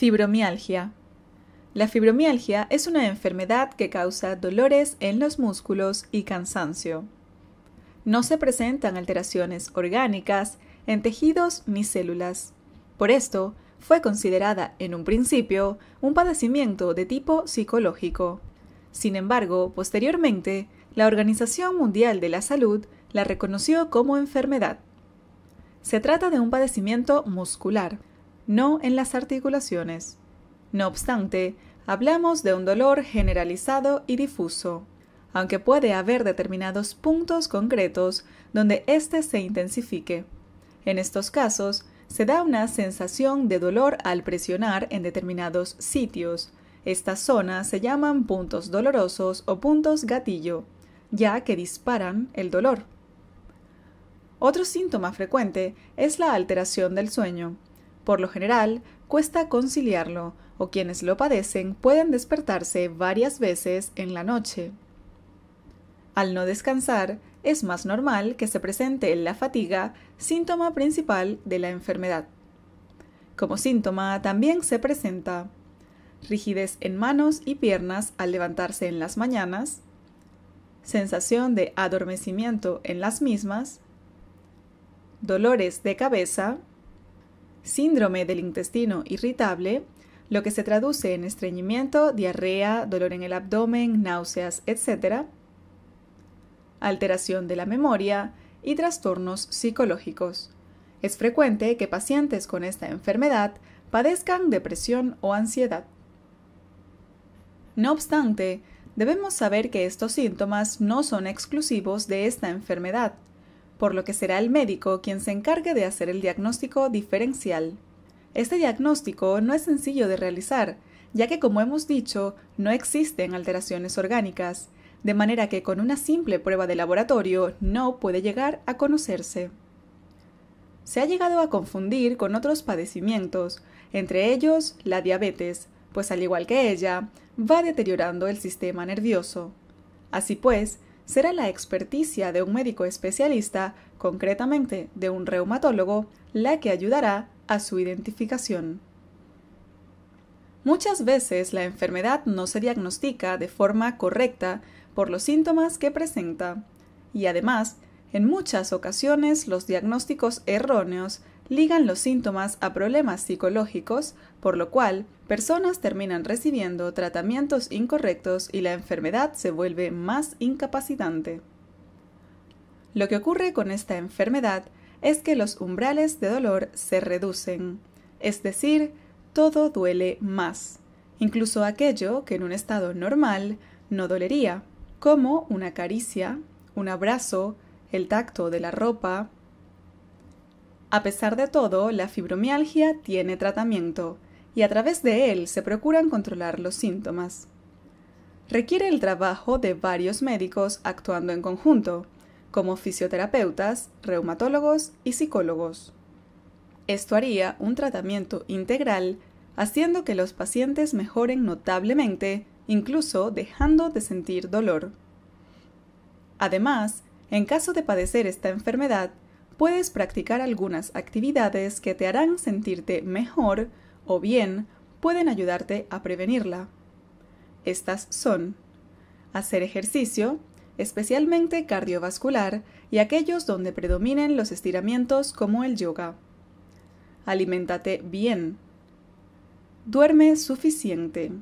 Fibromialgia. La fibromialgia es una enfermedad que causa dolores en los músculos y cansancio. No se presentan alteraciones orgánicas en tejidos ni células. Por esto, fue considerada en un principio un padecimiento de tipo psicológico. Sin embargo, posteriormente, la Organización Mundial de la Salud la reconoció como enfermedad. Se trata de un padecimiento muscular, no en las articulaciones. No obstante, hablamos de un dolor generalizado y difuso, aunque puede haber determinados puntos concretos donde éste se intensifique. En estos casos, se da una sensación de dolor al presionar en determinados sitios. Estas zonas se llaman puntos dolorosos o puntos gatillo, ya que disparan el dolor. Otro síntoma frecuente es la alteración del sueño. Por lo general, cuesta conciliarlo, o quienes lo padecen pueden despertarse varias veces en la noche. Al no descansar, es más normal que se presente la fatiga, síntoma principal de la enfermedad. Como síntoma también se presenta rigidez en manos y piernas al levantarse en las mañanas, sensación de adormecimiento en las mismas, dolores de cabeza, síndrome del intestino irritable, lo que se traduce en estreñimiento, diarrea, dolor en el abdomen, náuseas, etc., alteración de la memoria y trastornos psicológicos. Es frecuente que pacientes con esta enfermedad padezcan depresión o ansiedad. No obstante, debemos saber que estos síntomas no son exclusivos de esta enfermedad por lo que será el médico quien se encargue de hacer el diagnóstico diferencial. Este diagnóstico no es sencillo de realizar, ya que como hemos dicho, no existen alteraciones orgánicas, de manera que con una simple prueba de laboratorio no puede llegar a conocerse. Se ha llegado a confundir con otros padecimientos, entre ellos la diabetes, pues al igual que ella, va deteriorando el sistema nervioso. Así pues, será la experticia de un médico especialista, concretamente de un reumatólogo, la que ayudará a su identificación. Muchas veces la enfermedad no se diagnostica de forma correcta por los síntomas que presenta, y además, en muchas ocasiones los diagnósticos erróneos ligan los síntomas a problemas psicológicos, por lo cual personas terminan recibiendo tratamientos incorrectos y la enfermedad se vuelve más incapacitante. Lo que ocurre con esta enfermedad es que los umbrales de dolor se reducen, es decir, todo duele más, incluso aquello que en un estado normal no dolería, como una caricia, un abrazo, el tacto de la ropa, a pesar de todo, la fibromialgia tiene tratamiento y a través de él se procuran controlar los síntomas. Requiere el trabajo de varios médicos actuando en conjunto, como fisioterapeutas, reumatólogos y psicólogos. Esto haría un tratamiento integral, haciendo que los pacientes mejoren notablemente, incluso dejando de sentir dolor. Además, en caso de padecer esta enfermedad, puedes practicar algunas actividades que te harán sentirte mejor o bien pueden ayudarte a prevenirla. Estas son hacer ejercicio, especialmente cardiovascular y aquellos donde predominen los estiramientos como el yoga. Aliméntate bien. Duerme suficiente.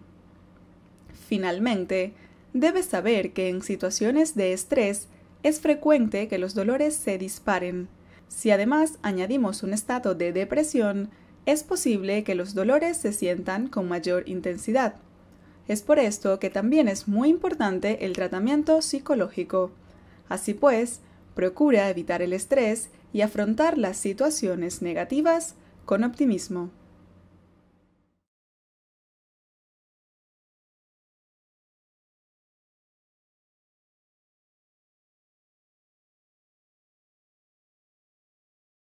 Finalmente, debes saber que en situaciones de estrés es frecuente que los dolores se disparen. Si además añadimos un estado de depresión, es posible que los dolores se sientan con mayor intensidad. Es por esto que también es muy importante el tratamiento psicológico. Así pues, procura evitar el estrés y afrontar las situaciones negativas con optimismo.